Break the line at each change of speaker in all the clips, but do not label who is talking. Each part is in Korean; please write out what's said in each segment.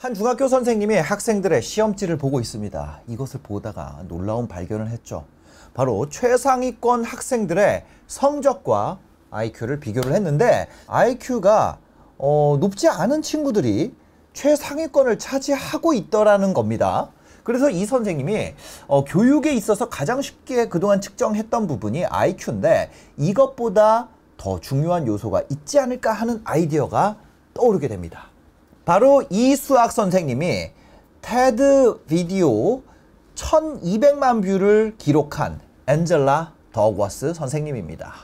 한 중학교 선생님이 학생들의 시험지를 보고 있습니다. 이것을 보다가 놀라운 발견을 했죠. 바로 최상위권 학생들의 성적과 IQ를 비교를 했는데 IQ가 어, 높지 않은 친구들이 최상위권을 차지하고 있더라는 겁니다. 그래서 이 선생님이 어, 교육에 있어서 가장 쉽게 그동안 측정했던 부분이 IQ인데 이것보다 더 중요한 요소가 있지 않을까 하는 아이디어가 떠오르게 됩니다. 바로 이 수학 선생님이 테드 비디오 1200만 뷰를 기록한 앤젤라 더워스 선생님입니다.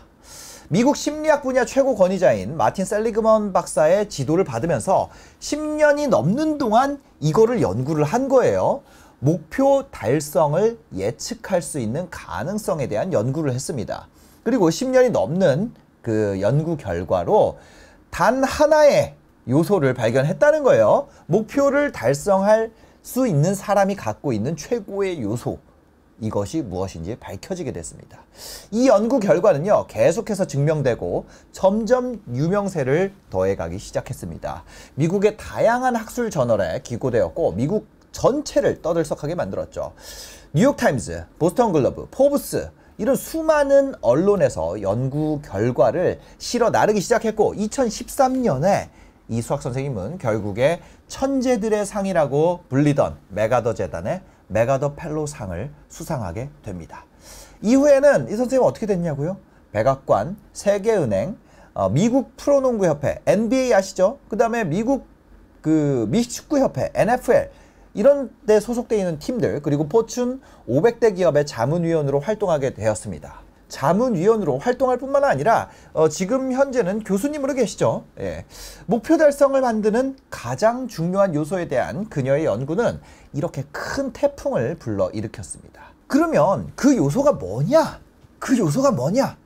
미국 심리학 분야 최고 권위자인 마틴 셀리그먼 박사의 지도를 받으면서 10년이 넘는 동안 이거를 연구를 한 거예요. 목표 달성을 예측할 수 있는 가능성에 대한 연구를 했습니다. 그리고 10년이 넘는 그 연구 결과로 단 하나의 요소를 발견했다는 거예요. 목표를 달성할 수 있는 사람이 갖고 있는 최고의 요소. 이것이 무엇인지 밝혀지게 됐습니다. 이 연구 결과는요, 계속해서 증명되고 점점 유명세를 더해가기 시작했습니다. 미국의 다양한 학술 저널에 기고되었고, 미국 전체를 떠들썩하게 만들었죠. 뉴욕타임즈, 보스턴 글러브, 포브스, 이런 수많은 언론에서 연구 결과를 실어 나르기 시작했고, 2013년에 이 수학 선생님은 결국에 천재들의 상이라고 불리던 메가더 재단의 메가더 펠로 상을 수상하게 됩니다. 이후에는 이 선생님 어떻게 됐냐고요? 백악관, 세계은행, 어, 미국 프로농구협회, NBA 아시죠? 그 다음에 미국 그 미식축구협회, NFL 이런 데 소속되어 있는 팀들 그리고 포춘 500대 기업의 자문위원으로 활동하게 되었습니다. 자문위원으로 활동할 뿐만 아니라 어, 지금 현재는 교수님으로 계시죠. 예. 목표 달성을 만드는 가장 중요한 요소에 대한 그녀의 연구는 이렇게 큰 태풍을 불러일으켰습니다. 그러면 그 요소가 뭐냐? 그 요소가 뭐냐?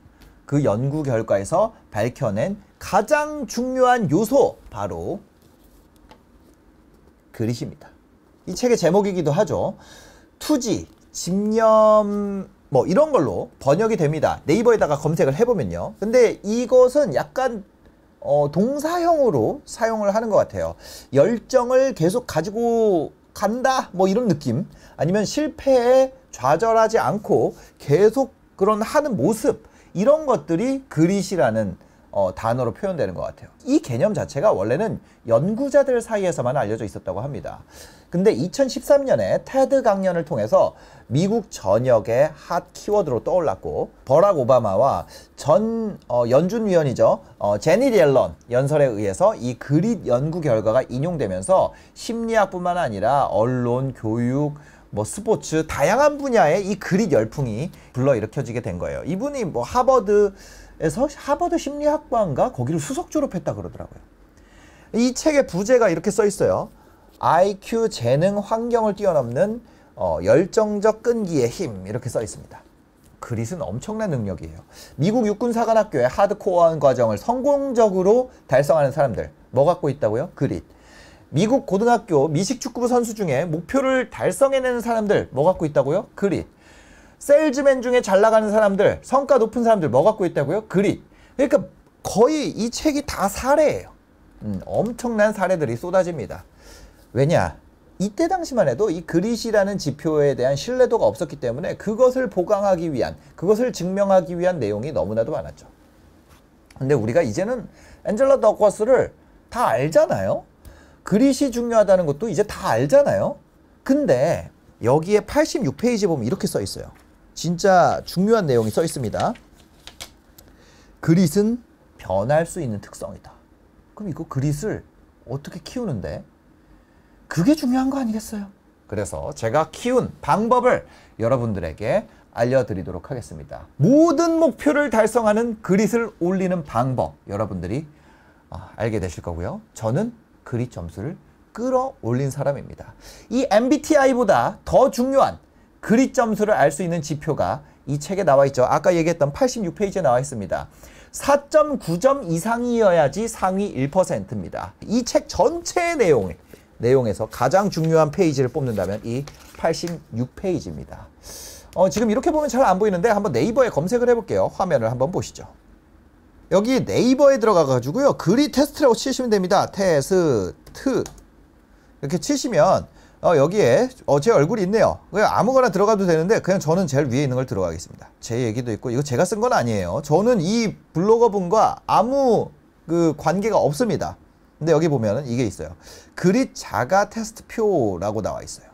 그 연구 결과에서 밝혀낸 가장 중요한 요소 바로 그릇입니다이 책의 제목이기도 하죠. 투지, 집념 뭐 이런 걸로 번역이 됩니다. 네이버에다가 검색을 해보면요. 근데 이것은 약간 어, 동사형으로 사용을 하는 것 같아요. 열정을 계속 가지고 간다 뭐 이런 느낌 아니면 실패에 좌절하지 않고 계속 그런 하는 모습 이런 것들이 그릿이라는 어, 단어로 표현되는 것 같아요. 이 개념 자체가 원래는 연구자들 사이에서만 알려져 있었다고 합니다. 근데 2013년에 테드 강연을 통해서 미국 전역의 핫 키워드로 떠올랐고 버락 오바마와 전 어, 연준위원이죠 어, 제니 옐런 연설에 의해서 이 그릿 연구 결과가 인용되면서 심리학뿐만 아니라 언론, 교육, 뭐 스포츠 다양한 분야의 이 그릿 열풍이 불러일으켜지게 된 거예요. 이분이 뭐 하버드에서 하버드 심리학과인가 거기를 수석 졸업했다 그러더라고요. 이 책의 부제가 이렇게 써 있어요. IQ 재능 환경을 뛰어넘는 어, 열정적 끈기의 힘 이렇게 써 있습니다. 그릿은 엄청난 능력이에요. 미국 육군사관학교의 하드코어한 과정을 성공적으로 달성하는 사람들 뭐 갖고 있다고요? 그릿. 미국 고등학교 미식축구부 선수 중에 목표를 달성해내는 사람들 뭐 갖고 있다고요? 그릿. 셀즈맨 중에 잘 나가는 사람들, 성과 높은 사람들 뭐 갖고 있다고요? 그릿. 그러니까 거의 이 책이 다 사례예요. 음, 엄청난 사례들이 쏟아집니다. 왜냐? 이때 당시만 해도 이 그릿이라는 지표에 대한 신뢰도가 없었기 때문에 그것을 보강하기 위한, 그것을 증명하기 위한 내용이 너무나도 많았죠. 근데 우리가 이제는 엔젤라 더커스를 다 알잖아요. 그릿이 중요하다는 것도 이제 다 알잖아요. 근데 여기에 86페이지 보면 이렇게 써 있어요. 진짜 중요한 내용이 써 있습니다. 그릿은 변할 수 있는 특성이다. 그럼 이거 그릿을 어떻게 키우는데? 그게 중요한 거 아니겠어요? 그래서 제가 키운 방법을 여러분들에게 알려드리도록 하겠습니다. 모든 목표를 달성하는 그릿을 올리는 방법 여러분들이 아, 알게 되실 거고요. 저는 그릿 점수를 끌어올린 사람입니다. 이 MBTI보다 더 중요한 그릿 점수를 알 수 있는 지표가 이 책에 나와 있죠. 아까 얘기했던 86페이지에 나와 있습니다. 4.9점 이상이어야지 상위 1%입니다. 이 책 전체의 내용에 내용에서 가장 중요한 페이지를 뽑는다면 이 86페이지입니다. 어, 지금 이렇게 보면 잘 안 보이는데 한번 네이버에 검색을 해볼게요. 화면을 한번 보시죠. 여기 네이버에 들어가가지고요. 그리 테스트라고 치시면 됩니다. 테스트. 이렇게 치시면 어, 여기에 어, 제 얼굴이 있네요. 그냥 아무거나 들어가도 되는데 그냥 저는 제일 위에 있는 걸 들어가겠습니다. 제 얘기도 있고 이거 제가 쓴 건 아니에요. 저는 이 블로거분과 아무 그 관계가 없습니다. 근데 여기 보면은 이게 있어요. 그릿 자가 테스트표라고 나와 있어요.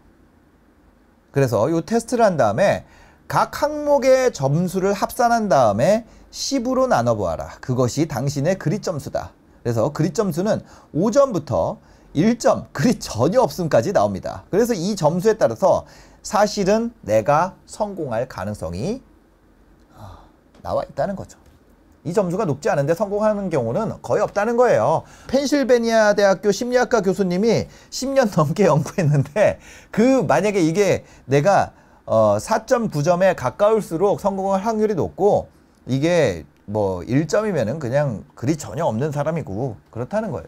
그래서 이 테스트를 한 다음에 각 항목의 점수를 합산한 다음에 10으로 나눠보아라. 그것이 당신의 그릿 점수다. 그래서 그릿 점수는 5점부터 1점, 그릿 전혀 없음까지 나옵니다. 그래서 이 점수에 따라서 사실은 내가 성공할 가능성이 아, 나와 있다는 거죠. 이 점수가 높지 않은데 성공하는 경우는 거의 없다는 거예요. 펜실베니아 대학교 심리학과 교수님이 10년 넘게 연구했는데 그 만약에 이게 내가 어 4.9점에 가까울수록 성공할 확률이 높고 이게 뭐 1점이면은 그냥 글이 전혀 없는 사람이고 그렇다는 거예요.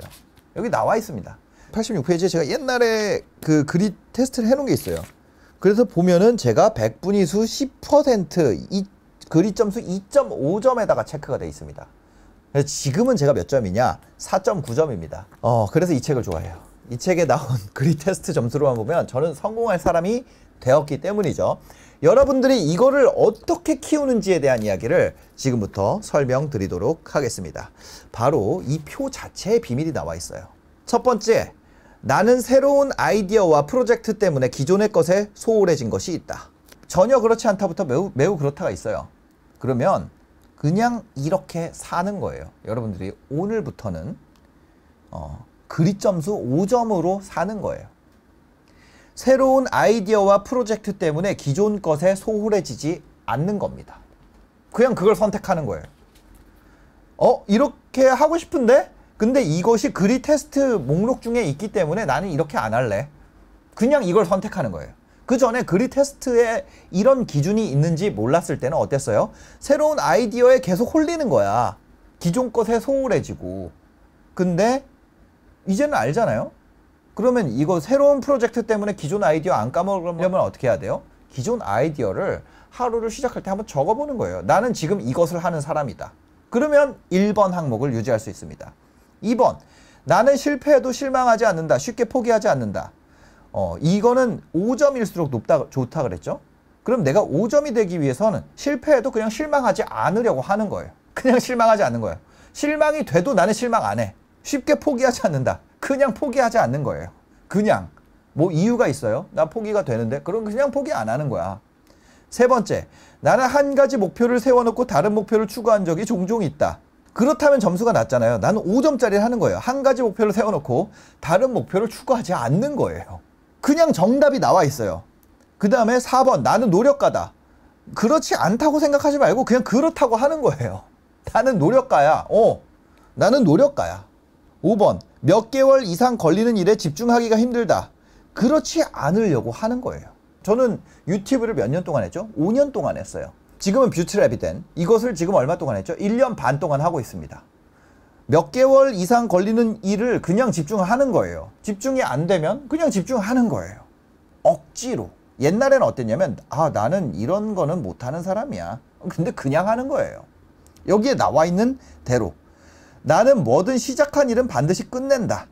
여기 나와 있습니다. 86페이지에 제가 옛날에 그 글이 테스트를 해놓은 게 있어요. 그래서 보면은 제가 백분위수 10% 그리 점수 2.5점에다가 체크가 되어 있습니다. 지금은 제가 몇 점이냐? 4.9점입니다. 어, 그래서 이 책을 좋아해요. 이 책에 나온 그리 테스트 점수로만 보면 저는 성공할 사람이 되었기 때문이죠. 여러분들이 이거를 어떻게 키우는지에 대한 이야기를 지금부터 설명드리도록 하겠습니다. 바로 이 표자체에 비밀이 나와 있어요. 첫 번째, 나는 새로운 아이디어와 프로젝트 때문에 기존의 것에 소홀해진 것이 있다. 전혀 그렇지 않다부터 매우, 매우 그렇다가 있어요. 그러면 그냥 이렇게 사는 거예요. 여러분들이 오늘부터는 어, 그리 점수 5점으로 사는 거예요. 새로운 아이디어와 프로젝트 때문에 기존 것에 소홀해지지 않는 겁니다. 그냥 그걸 선택하는 거예요. 어? 이렇게 하고 싶은데? 근데 이것이 그리 테스트 목록 중에 있기 때문에 나는 이렇게 안 할래. 그냥 이걸 선택하는 거예요. 그 전에 그리 테스트에 이런 기준이 있는지 몰랐을 때는 어땠어요? 새로운 아이디어에 계속 홀리는 거야. 기존 것에 소홀해지고. 근데 이제는 알잖아요? 그러면 이거 새로운 프로젝트 때문에 기존 아이디어 안 까먹으려면 어떻게 해야 돼요? 기존 아이디어를 하루를 시작할 때 한번 적어보는 거예요. 나는 지금 이것을 하는 사람이다. 그러면 1번 항목을 유지할 수 있습니다. 2번 나는 실패해도 실망하지 않는다. 쉽게 포기하지 않는다. 어, 이거는 5점일수록 높다 좋다 그랬죠? 그럼 내가 5점이 되기 위해서는 실패해도 그냥 실망하지 않으려고 하는 거예요. 그냥 실망하지 않는 거예요. 실망이 돼도 나는 실망 안 해. 쉽게 포기하지 않는다. 그냥 포기하지 않는 거예요. 그냥. 뭐 이유가 있어요. 나 포기가 되는데. 그럼 그냥 포기 안 하는 거야. 세 번째, 나는 한 가지 목표를 세워놓고 다른 목표를 추구한 적이 종종 있다. 그렇다면 점수가 낮잖아요. 나는 5점짜리를 하는 거예요. 한 가지 목표를 세워놓고 다른 목표를 추구하지 않는 거예요. 그냥 정답이 나와 있어요. 그 다음에 4번 나는 노력가다. 그렇지 않다고 생각하지 말고 그냥 그렇다고 하는 거예요. 나는 노력가야. 어, 나는 노력가야. 5번 몇 개월 이상 걸리는 일에 집중하기가 힘들다. 그렇지 않으려고 하는 거예요. 저는 유튜브를 몇 년 동안 했죠? 5년 동안 했어요. 지금은 뷰트랩이 된 이것을 지금 얼마 동안 했죠? 1년 반 동안 하고 있습니다. 몇 개월 이상 걸리는 일을 그냥 집중하는 거예요. 집중이 안 되면 그냥 집중하는 거예요. 억지로. 옛날에는 어땠냐면 아 나는 이런 거는 못하는 사람이야. 근데 그냥 하는 거예요. 여기에 나와 있는 대로 나는 뭐든 시작한 일은 반드시 끝낸다.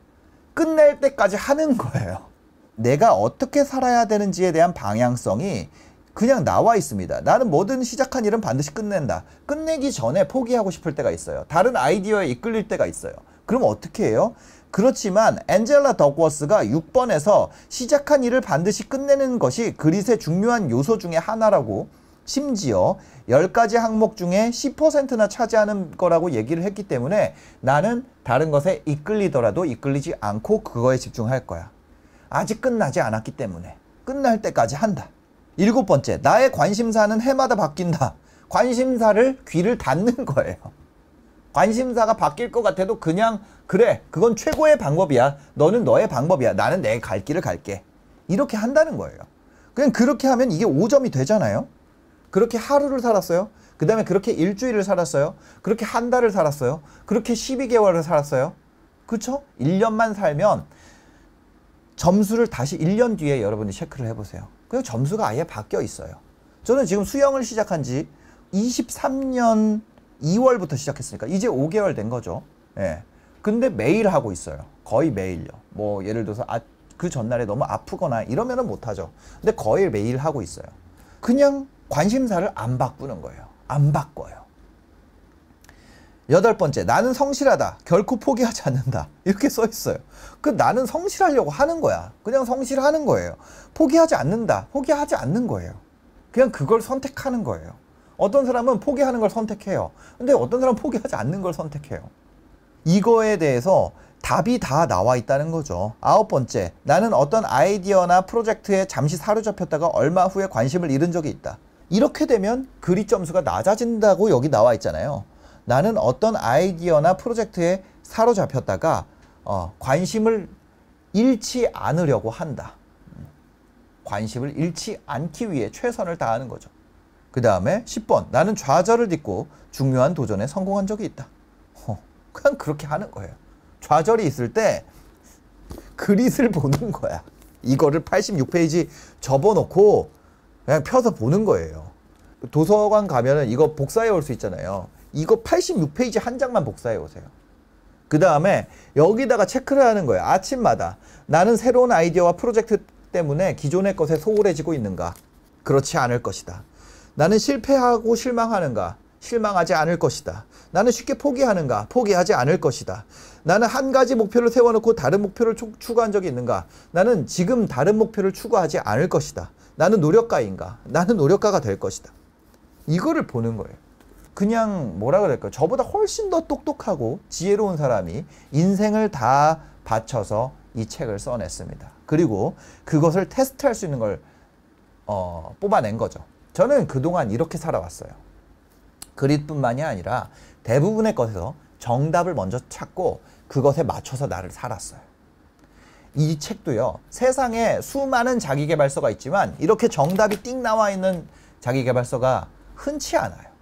끝낼 때까지 하는 거예요. 내가 어떻게 살아야 되는지에 대한 방향성이 그냥 나와 있습니다. 나는 뭐든 시작한 일은 반드시 끝낸다. 끝내기 전에 포기하고 싶을 때가 있어요. 다른 아이디어에 이끌릴 때가 있어요. 그럼 어떻게 해요? 그렇지만 엔젤라 더그워스가 6번에서 시작한 일을 반드시 끝내는 것이 그릿의 중요한 요소 중에 하나라고 심지어 10가지 항목 중에 10%나 차지하는 거라고 얘기를 했기 때문에 나는 다른 것에 이끌리더라도 이끌리지 않고 그거에 집중할 거야. 아직 끝나지 않았기 때문에 끝날 때까지 한다. 일곱 번째, 나의 관심사는 해마다 바뀐다. 관심사를 귀를 닫는 거예요. 관심사가 바뀔 것 같아도 그냥 그래 그건 최고의 방법이야 너는 너의 방법이야 나는 내 갈 길을 갈게 이렇게 한다는 거예요 그냥 그렇게 하면 이게 5점이 되잖아요 그렇게 하루를 살았어요 그 다음에 그렇게 일주일을 살았어요 그렇게 한 달을 살았어요 그렇게 12개월을 살았어요 그쵸? 1년만 살면 점수를 다시 1년 뒤에 여러분이 체크를 해보세요 그리고 점수가 아예 바뀌어 있어요. 저는 지금 수영을 시작한 지 23년 2월부터 시작했으니까 이제 5개월 된 거죠. 예. 근데 매일 하고 있어요. 거의 매일요. 뭐 예를 들어서 아, 그 전날에 너무 아프거나 이러면은 못하죠. 근데 거의 매일 하고 있어요. 그냥 관심사를 안 바꾸는 거예요. 안 바꿔요. 여덟 번째, 나는 성실하다. 결코 포기하지 않는다. 이렇게 써 있어요. 그 나는 성실하려고 하는 거야. 그냥 성실하는 거예요. 포기하지 않는다. 포기하지 않는 거예요. 그냥 그걸 선택하는 거예요. 어떤 사람은 포기하는 걸 선택해요. 근데 어떤 사람은 포기하지 않는 걸 선택해요. 이거에 대해서 답이 다 나와 있다는 거죠. 아홉 번째, 나는 어떤 아이디어나 프로젝트에 잠시 사로잡혔다가 얼마 후에 관심을 잃은 적이 있다. 이렇게 되면 그리 점수가 낮아진다고 여기 나와 있잖아요. 나는 어떤 아이디어나 프로젝트에 사로잡혔다가 어, 관심을 잃지 않으려고 한다. 관심을 잃지 않기 위해 최선을 다하는 거죠. 그 다음에 10번 나는 좌절을 딛고 중요한 도전에 성공한 적이 있다. 어, 그냥 그렇게 하는 거예요. 좌절이 있을 때 그릿을 보는 거야. 이거를 86페이지 접어놓고 그냥 펴서 보는 거예요. 도서관 가면은 이거 복사해 올 수 있잖아요. 이거 86페이지 한 장만 복사해 오세요. 그 다음에 여기다가 체크를 하는 거예요. 아침마다 나는 새로운 아이디어와 프로젝트 때문에 기존의 것에 소홀해지고 있는가? 그렇지 않을 것이다. 나는 실패하고 실망하는가? 실망하지 않을 것이다. 나는 쉽게 포기하는가? 포기하지 않을 것이다. 나는 한 가지 목표를 세워놓고 다른 목표를 추구한 적이 있는가? 나는 지금 다른 목표를 추구하지 않을 것이다. 나는 노력가인가? 나는 노력가가 될 것이다. 이거를 보는 거예요. 그냥 뭐라 그럴까 요 저보다 훨씬 더 똑똑하고 지혜로운 사람이 인생을 다 바쳐서 이 책을 써냈습니다. 그리고 그것을 테스트할 수 있는 걸 어, 뽑아낸 거죠. 저는 그동안 이렇게 살아왔어요. 그릿뿐만이 아니라 대부분의 것에서 정답을 먼저 찾고 그것에 맞춰서 나를 살았어요. 이 책도요. 세상에 수많은 자기계발서가 있지만 이렇게 정답이 띵 나와 있는 자기계발서가 흔치 않아요.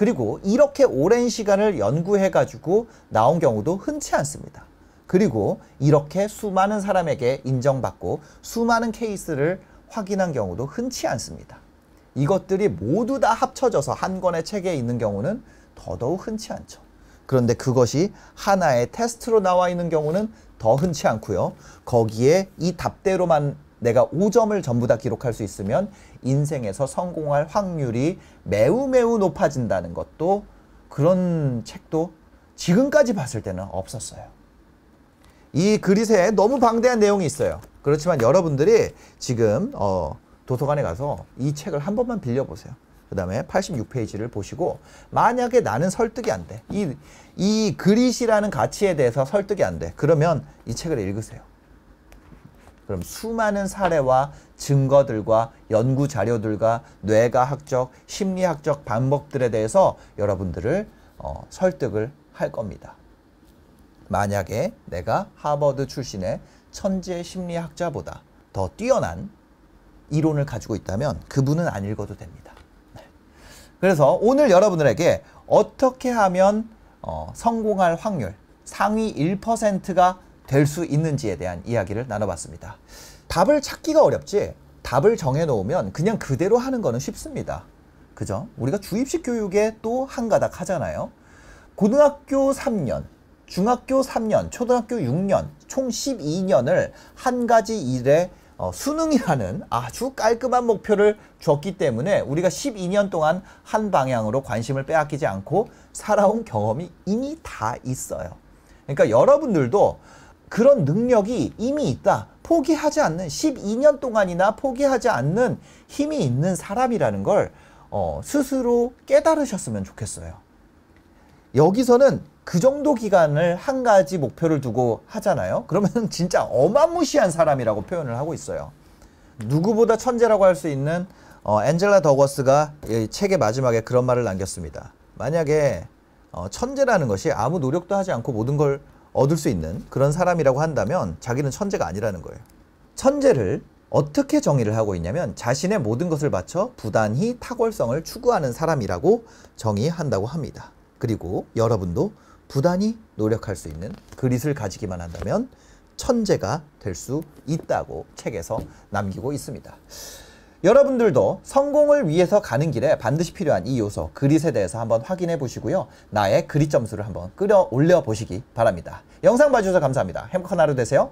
그리고 이렇게 오랜 시간을 연구해가지고 나온 경우도 흔치 않습니다. 그리고 이렇게 수많은 사람에게 인정받고 수많은 케이스를 확인한 경우도 흔치 않습니다. 이것들이 모두 다 합쳐져서 한 권의 책에 있는 경우는 더더욱 흔치 않죠. 그런데 그것이 하나의 테스트로 나와 있는 경우는 더 흔치 않고요. 거기에 이 답대로만 내가 5점을 전부 다 기록할 수 있으면 인생에서 성공할 확률이 매우 매우 높아진다는 것도 그런 책도 지금까지 봤을 때는 없었어요. 이 그릿에 너무 방대한 내용이 있어요. 그렇지만 여러분들이 지금 어, 도서관에 가서 이 책을 한 번만 빌려보세요. 그 다음에 86페이지를 보시고 만약에 나는 설득이 안 돼. 이, 이 그릿이라는 가치에 대해서 설득이 안 돼. 그러면 이 책을 읽으세요. 그럼 수많은 사례와 증거들과 연구 자료들과 뇌과학적, 심리학적 방법들에 대해서 여러분들을 어, 설득을 할 겁니다. 만약에 내가 하버드 출신의 천재 심리학자보다 더 뛰어난 이론을 가지고 있다면 그분은 안 읽어도 됩니다. 네. 그래서 오늘 여러분들에게 어떻게 하면 어, 성공할 확률 상위 1%가 될수 있는지에 대한 이야기를 나눠봤습니다. 답을 찾기가 어렵지 답을 정해놓으면 그냥 그대로 하는 거는 쉽습니다. 그죠? 우리가 주입식 교육에 또한 가닥 하잖아요. 고등학교 3년, 중학교 3년, 초등학교 6년, 총 12년을 한 가지 일에 어, 수능이라는 아주 깔끔한 목표를 줬기 때문에 우리가 12년 동안 한 방향으로 관심을 빼앗기지 않고 살아온 경험이 이미 다 있어요. 그러니까 여러분들도 그런 능력이 이미 있다. 포기하지 않는 12년 동안이나 포기하지 않는 힘이 있는 사람이라는 걸 어, 스스로 깨달으셨으면 좋겠어요. 여기서는 그 정도 기간을 한 가지 목표를 두고 하잖아요. 그러면 진짜 어마무시한 사람이라고 표현을 하고 있어요. 누구보다 천재라고 할 수 있는 어, 엔젤라 더거스가 이 책의 마지막에 그런 말을 남겼습니다. 만약에 어, 천재라는 것이 아무 노력도 하지 않고 모든 걸 얻을 수 있는 그런 사람이라고 한다면 자기는 천재가 아니라는 거예요. 천재를 어떻게 정의를 하고 있냐면 자신의 모든 것을 바쳐 부단히 탁월성을 추구하는 사람이라고 정의한다고 합니다. 그리고 여러분도 부단히 노력할 수 있는 그릿을 가지기만 한다면 천재가 될 수 있다고 책에서 남기고 있습니다. 여러분들도 성공을 위해서 가는 길에 반드시 필요한 이 요소 그릿에 대해서 한번 확인해 보시고요. 나의 그릿 점수를 한번 끌어 올려 보시기 바랍니다. 영상 봐주셔서 감사합니다. 행복한 하루 되세요.